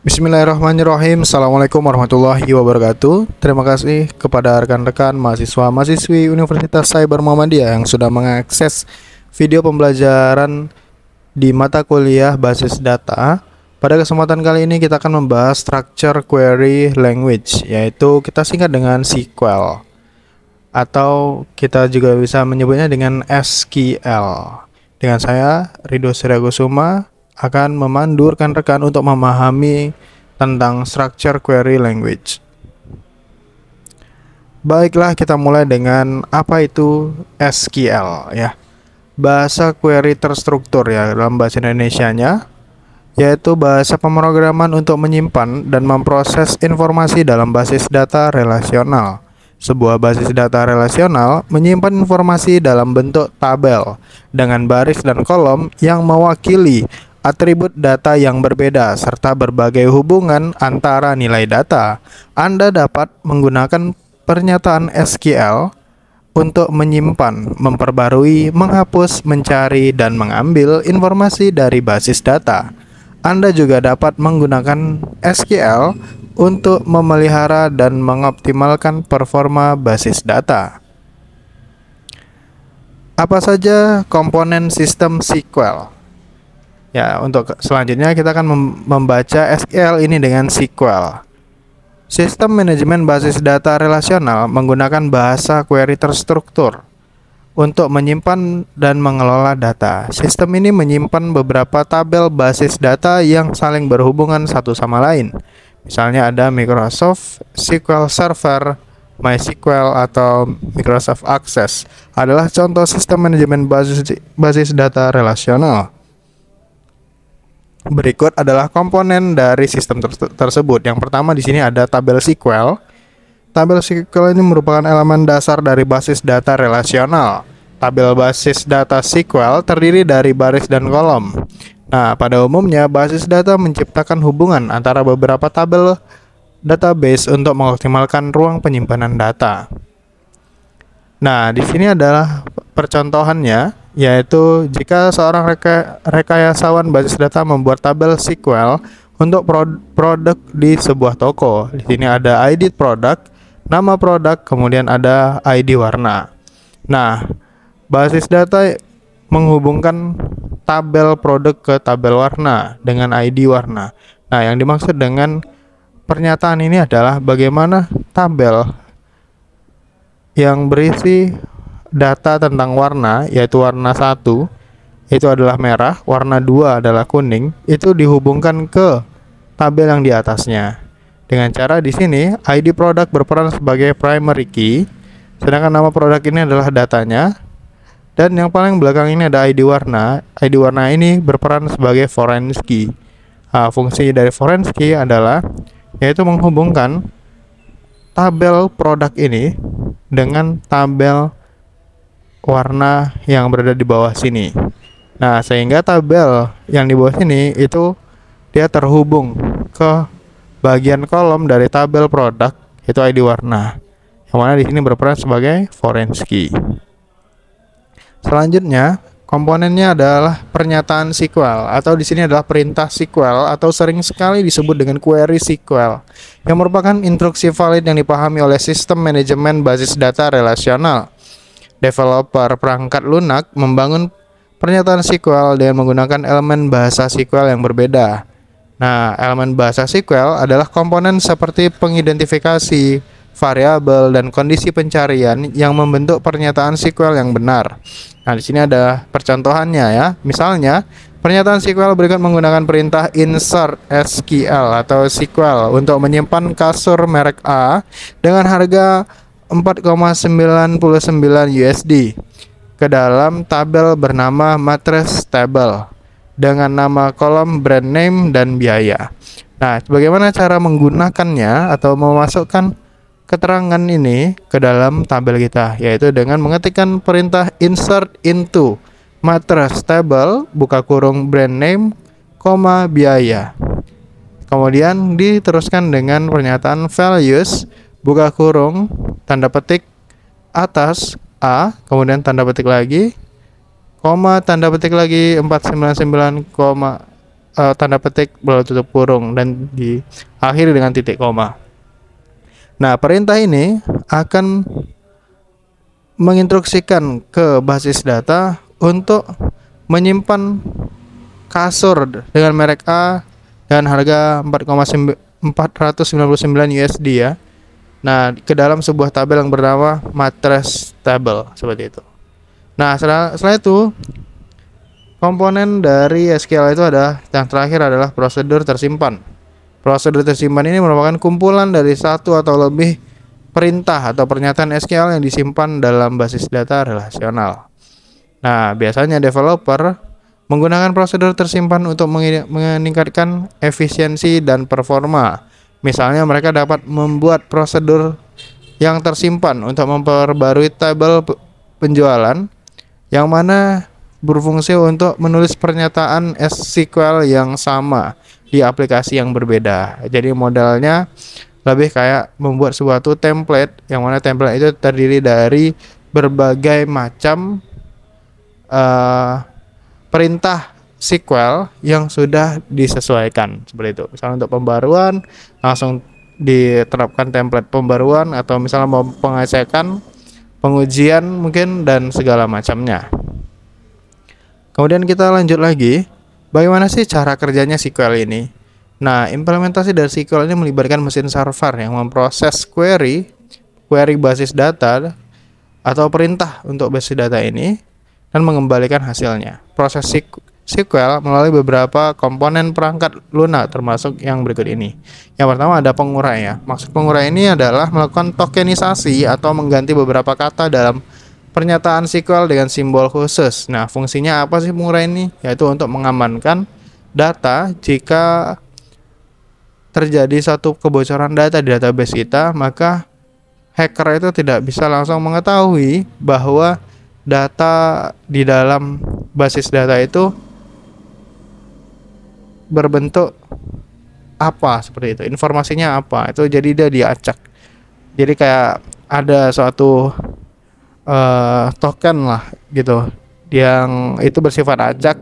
Bismillahirrahmanirrahim Assalamualaikum warahmatullahi wabarakatuh Terima kasih kepada rekan-rekan mahasiswa-mahasiswi Universitas Cyber Muhammadiyah Yang sudah mengakses video pembelajaran di mata kuliah basis data Pada kesempatan kali ini kita akan membahas structure query language Yaitu kita singkat dengan SQL Atau kita juga bisa menyebutnya dengan SQL Dengan saya Rido Siragosuma akan memandu rekan-rekan untuk memahami tentang structure query language. Baiklah, kita mulai dengan apa itu SQL ya. Bahasa query terstruktur ya dalam bahasa Indonesianya yaitu bahasa pemrograman untuk menyimpan dan memproses informasi dalam basis data relasional. Sebuah basis data relasional menyimpan informasi dalam bentuk tabel dengan baris dan kolom yang mewakili atribut data yang berbeda, serta berbagai hubungan antara nilai data. Anda dapat menggunakan pernyataan SQL untuk menyimpan, memperbarui, menghapus, mencari, dan mengambil informasi dari basis data. Anda juga dapat menggunakan SQL untuk memelihara dan mengoptimalkan performa basis data. Apa saja komponen sistem SQL? Ya, untuk selanjutnya kita akan membaca SQL ini dengan SQL. Sistem manajemen basis data relasional menggunakan bahasa query terstruktur untuk menyimpan dan mengelola data. Sistem ini menyimpan beberapa tabel basis data yang saling berhubungan satu sama lain. Misalnya ada Microsoft SQL Server, MySQL atau Microsoft Access adalah contoh sistem manajemen basis basis data relasional. Berikut adalah komponen dari sistem ter tersebut. Yang pertama di sini ada tabel SQL. Tabel SQL ini merupakan elemen dasar dari basis data relasional. Tabel basis data SQL terdiri dari baris dan kolom. Nah, pada umumnya basis data menciptakan hubungan antara beberapa tabel database untuk mengoptimalkan ruang penyimpanan data. Nah, di sini adalah percontohannya, yaitu jika seorang reka, rekayasawan basis data membuat tabel SQL untuk pro produk di sebuah toko. Di sini ada ID produk, nama produk, kemudian ada ID warna. Nah, basis data menghubungkan tabel produk ke tabel warna dengan ID warna. Nah, yang dimaksud dengan pernyataan ini adalah bagaimana tabel yang berisi data tentang warna yaitu warna satu itu adalah merah, warna dua adalah kuning, itu dihubungkan ke tabel yang di atasnya. Dengan cara di sini ID produk berperan sebagai primary key, sedangkan nama produk ini adalah datanya. Dan yang paling belakang ini ada ID warna. ID warna ini berperan sebagai forensic key. Nah, fungsi dari forensic key adalah yaitu menghubungkan tabel produk ini dengan tabel warna yang berada di bawah sini. Nah, sehingga tabel yang di bawah sini itu dia terhubung ke bagian kolom dari tabel produk itu ID warna. Yang mana di sini berperan sebagai forensik. Selanjutnya, Komponennya adalah pernyataan SQL atau di sini adalah perintah SQL atau sering sekali disebut dengan query SQL yang merupakan instruksi valid yang dipahami oleh sistem manajemen basis data relasional. Developer perangkat lunak membangun pernyataan SQL dengan menggunakan elemen bahasa SQL yang berbeda. Nah, elemen bahasa SQL adalah komponen seperti pengidentifikasi, variabel, dan kondisi pencarian yang membentuk pernyataan SQL yang benar. Nah, di sini ada percontohannya ya. Misalnya, Pernyataan SQL berikut menggunakan perintah insert SQL atau SQL untuk menyimpan kasur merek A dengan harga 4,99 USD ke dalam tabel bernama mattress table dengan nama kolom brand name dan biaya. Nah, bagaimana cara menggunakannya atau memasukkan keterangan ini ke dalam tabel kita yaitu dengan mengetikkan perintah insert into matras table buka kurung brand name koma biaya kemudian diteruskan dengan pernyataan values buka kurung tanda petik atas A kemudian tanda petik lagi koma tanda petik lagi 499 koma uh, tanda petik baru tutup kurung dan diakhiri dengan titik koma Nah, perintah ini akan menginstruksikan ke basis data untuk menyimpan kasur dengan merek A dan harga 4,499 USD ya. Nah, ke dalam sebuah tabel yang bernama mattress table seperti itu. Nah, setelah, itu komponen dari SQL itu ada yang terakhir adalah prosedur tersimpan. Prosedur tersimpan ini merupakan kumpulan dari satu atau lebih perintah atau pernyataan SQL yang disimpan dalam basis data relasional. Nah, biasanya developer menggunakan prosedur tersimpan untuk meningkatkan efisiensi dan performa. Misalnya mereka dapat membuat prosedur yang tersimpan untuk memperbarui tabel penjualan yang mana berfungsi untuk menulis pernyataan SQL yang sama di aplikasi yang berbeda. Jadi modalnya lebih kayak membuat suatu template yang mana template itu terdiri dari berbagai macam uh, perintah SQL yang sudah disesuaikan seperti itu. Misalnya untuk pembaruan langsung diterapkan template pembaruan atau misalnya mau pengecekan, pengujian mungkin dan segala macamnya. Kemudian kita lanjut lagi Bagaimana sih cara kerjanya SQL ini? Nah, implementasi dari SQL ini melibatkan mesin server yang memproses query, query basis data, atau perintah untuk basis data ini, dan mengembalikan hasilnya. Proses SQL melalui beberapa komponen perangkat lunak termasuk yang berikut ini. Yang pertama ada pengurai ya. Maksud pengurai ini adalah melakukan tokenisasi atau mengganti beberapa kata dalam pernyataan SQL dengan simbol khusus. Nah, fungsinya apa sih pengurai ini? Yaitu untuk mengamankan data jika terjadi satu kebocoran data di database kita, maka hacker itu tidak bisa langsung mengetahui bahwa data di dalam basis data itu berbentuk apa seperti itu informasinya apa itu jadi dia diacak jadi kayak ada suatu uh, token lah gitu yang itu bersifat acak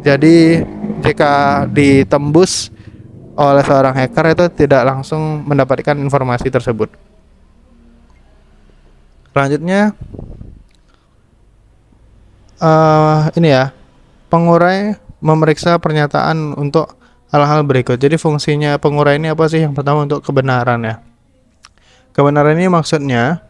jadi jika ditembus oleh seorang hacker itu tidak langsung mendapatkan informasi tersebut selanjutnya uh, ini ya pengurai memeriksa pernyataan untuk hal-hal berikut. Jadi fungsinya pengurai ini apa sih? Yang pertama untuk kebenaran ya. Kebenaran ini maksudnya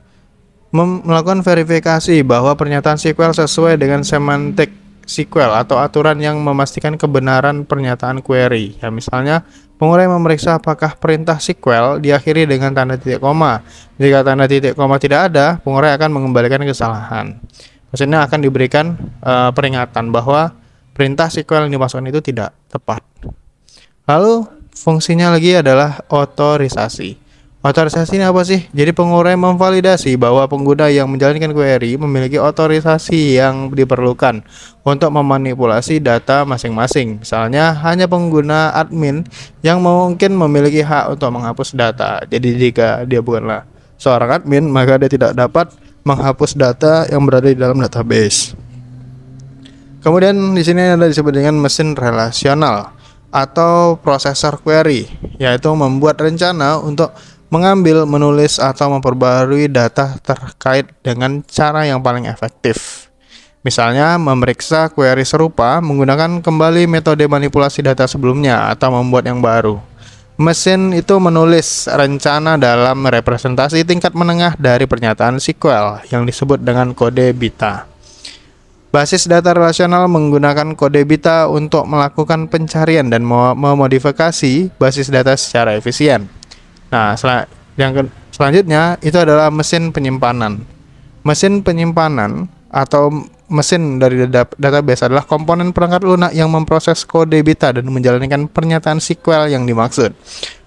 melakukan verifikasi bahwa pernyataan SQL sesuai dengan semantik SQL atau aturan yang memastikan kebenaran pernyataan query. Ya, misalnya, pengurai memeriksa apakah perintah SQL diakhiri dengan tanda titik koma. Jika tanda titik koma tidak ada, pengurai akan mengembalikan kesalahan. Maksudnya akan diberikan uh, peringatan bahwa perintah SQL yang dimasukkan itu tidak tepat. Lalu, fungsinya lagi adalah otorisasi. Otorisasi ini apa sih? Jadi pengurai memvalidasi bahwa pengguna yang menjalankan query memiliki otorisasi yang diperlukan untuk memanipulasi data masing-masing. Misalnya hanya pengguna admin yang mungkin memiliki hak untuk menghapus data. Jadi jika dia bukanlah seorang admin, maka dia tidak dapat menghapus data yang berada di dalam database. Kemudian di sini ada disebut dengan mesin relasional atau prosesor query, yaitu membuat rencana untuk mengambil, menulis, atau memperbarui data terkait dengan cara yang paling efektif. Misalnya, memeriksa query serupa menggunakan kembali metode manipulasi data sebelumnya atau membuat yang baru. Mesin itu menulis rencana dalam representasi tingkat menengah dari pernyataan SQL yang disebut dengan kode bita. Basis data relasional menggunakan kode bita untuk melakukan pencarian dan memodifikasi basis data secara efisien. Nah, sel yang selanjutnya itu adalah mesin penyimpanan. Mesin penyimpanan atau mesin dari database adalah komponen perangkat lunak yang memproses kode beta dan menjalankan pernyataan SQL yang dimaksud.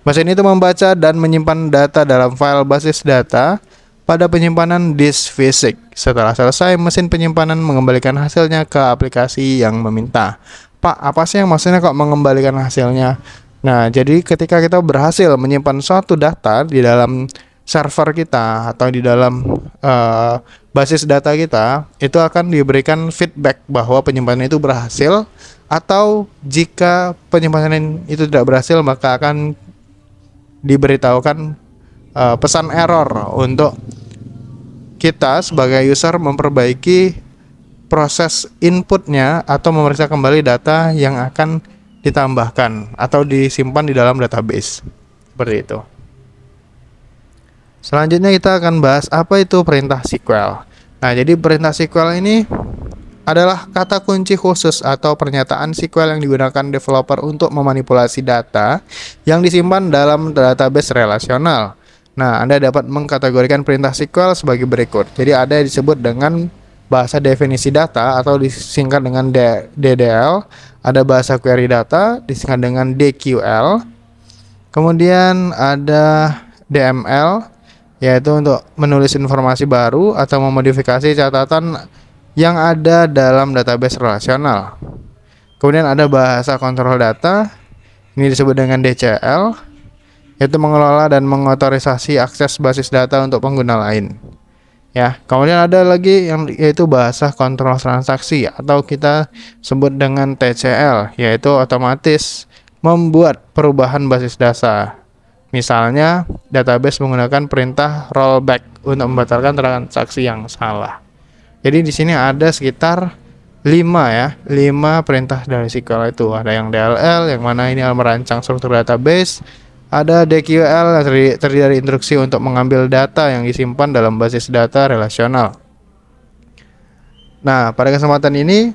Mesin itu membaca dan menyimpan data dalam file basis data pada penyimpanan disk fisik. Setelah selesai, mesin penyimpanan mengembalikan hasilnya ke aplikasi yang meminta. Pak, apa sih yang maksudnya kok mengembalikan hasilnya? Nah, jadi ketika kita berhasil menyimpan suatu data di dalam server kita atau di dalam uh, basis data kita, itu akan diberikan feedback bahwa penyimpanan itu berhasil atau jika penyimpanan itu tidak berhasil maka akan diberitahukan uh, pesan error untuk kita sebagai user memperbaiki proses inputnya atau memeriksa kembali data yang akan ditambahkan atau disimpan di dalam database. Seperti itu. Selanjutnya kita akan bahas apa itu perintah SQL. Nah, jadi perintah SQL ini adalah kata kunci khusus atau pernyataan SQL yang digunakan developer untuk memanipulasi data yang disimpan dalam database relasional. Nah, Anda dapat mengkategorikan perintah SQL sebagai berikut. Jadi ada yang disebut dengan bahasa definisi data atau disingkat dengan DDL ada bahasa query data disingkat dengan DQL. Kemudian ada DML yaitu untuk menulis informasi baru atau memodifikasi catatan yang ada dalam database relasional. Kemudian ada bahasa kontrol data, ini disebut dengan DCL, yaitu mengelola dan mengotorisasi akses basis data untuk pengguna lain ya kemudian ada lagi yang yaitu bahasa kontrol transaksi atau kita sebut dengan TCL yaitu otomatis membuat perubahan basis dasar misalnya database menggunakan perintah rollback untuk membatalkan transaksi yang salah jadi di sini ada sekitar 5 ya 5 perintah dari SQL itu ada yang DLL yang mana ini merancang struktur database ada DQL yang terdiri, dari instruksi untuk mengambil data yang disimpan dalam basis data relasional. Nah, pada kesempatan ini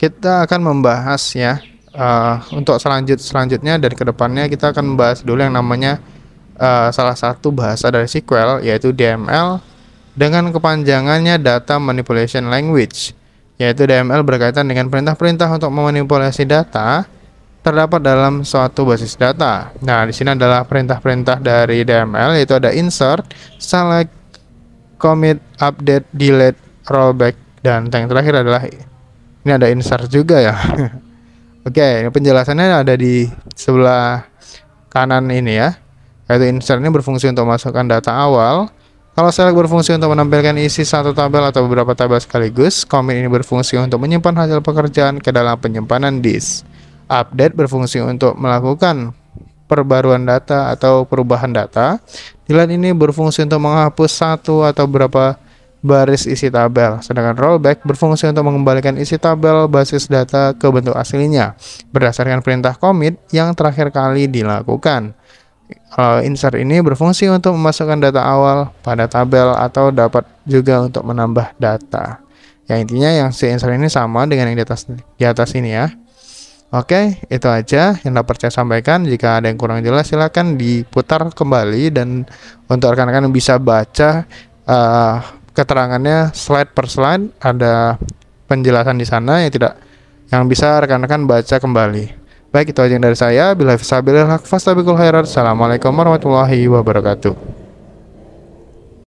kita akan membahas ya uh, untuk selanjut selanjutnya dan kedepannya kita akan membahas dulu yang namanya uh, salah satu bahasa dari SQL yaitu DML dengan kepanjangannya Data Manipulation Language yaitu DML berkaitan dengan perintah-perintah untuk memanipulasi data terdapat dalam suatu basis data. Nah, di sini adalah perintah-perintah dari DML yaitu ada insert, select, commit, update, delete, rollback dan yang terakhir adalah ini ada insert juga ya. Oke, okay, penjelasannya ada di sebelah kanan ini ya. Yaitu insert ini berfungsi untuk masukkan data awal. Kalau select berfungsi untuk menampilkan isi satu tabel atau beberapa tabel sekaligus. Commit ini berfungsi untuk menyimpan hasil pekerjaan ke dalam penyimpanan disk. Update berfungsi untuk melakukan perbaruan data atau perubahan data. Delete ini berfungsi untuk menghapus satu atau beberapa baris isi tabel. Sedangkan rollback berfungsi untuk mengembalikan isi tabel basis data ke bentuk aslinya berdasarkan perintah commit yang terakhir kali dilakukan. Uh, insert ini berfungsi untuk memasukkan data awal pada tabel atau dapat juga untuk menambah data. Ya intinya yang si insert ini sama dengan yang di atas di atas ini ya. Oke, itu aja yang dapat saya sampaikan. Jika ada yang kurang jelas, silahkan diputar kembali dan untuk rekan-rekan yang bisa baca uh, keterangannya slide per slide. Ada penjelasan di sana yang tidak yang bisa rekan-rekan baca kembali. Baik, itu aja yang dari saya. Bila bisa, bila Assalamualaikum warahmatullahi wabarakatuh.